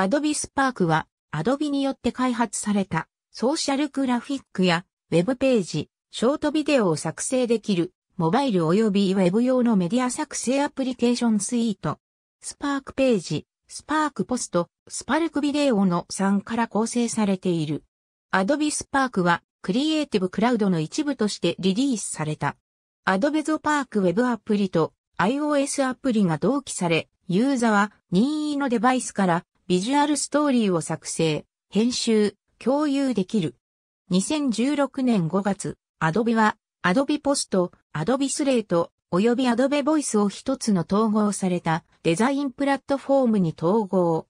Adobe Spark は Adobe によって開発されたソーシャルグラフィックやウェブページ、ショートビデオを作成できるモバイル及びウェブ用のメディア作成アプリケーションスイート、スパークページ、スパークポスト、スパルクビデオの3から構成されている。Adobe Spark はクリエイティブクラウドの一部としてリリースされた。Adobe ー p a r k アプリと iOS アプリが同期され、ユーザは任意のデバイスからビジュアルストーリーを作成、編集、共有できる。2016年5月、アドビは、アドビポスト、アドビスレート、およびアドベボイスを一つの統合されたデザインプラットフォームに統合。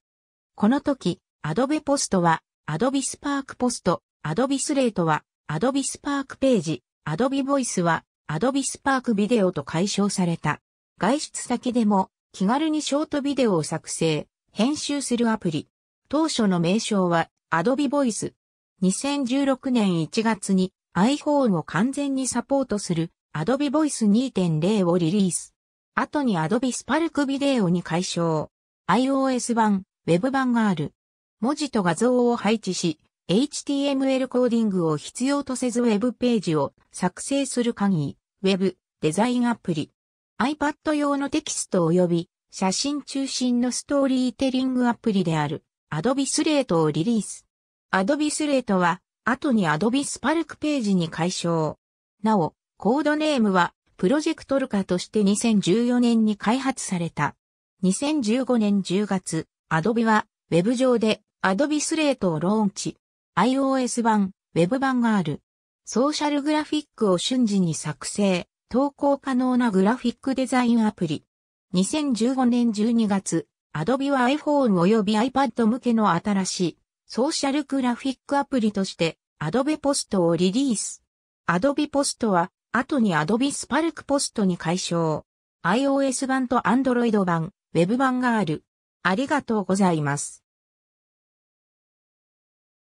この時、アドベポストは、アドビスパークポスト、アドビスレートは、アドビスパークページ、アドビボイスは、アドビスパークビデオと解消された。外出先でも、気軽にショートビデオを作成、編集するアプリ。当初の名称は Adobe Voice。2016年1月に iPhone を完全にサポートする Adobe Voice 2.0をリリース。後に Adobe Spark ビデオに解消。iOS 版、Web 版がある。文字と画像を配置し、HTML コーディングを必要とせず Web ページを作成する限り、Web デザインアプリ。iPad 用のテキスト及び写真中心のストーリーテリングアプリである Adobe Slate をリリース。Adobe Slate は後に Adobe Spark ページに解消。なお、コードネームはプロジェクトルカとして2014年に開発された。2015年10月、Adobe は Web 上で Adobe Slate をローンチ。iOS 版、Web 版がある。ソーシャルグラフィックを瞬時に作成、投稿可能なグラフィックデザインアプリ。2015年12月、Adobe は iPhone 及び iPad 向けの新しいソーシャルグラフィックアプリとして Adobe Post をリリース。Adobe Post は後に Adobe Spark Post に解消。iOS 版と Android 版、Web 版がある。ありがとうございます。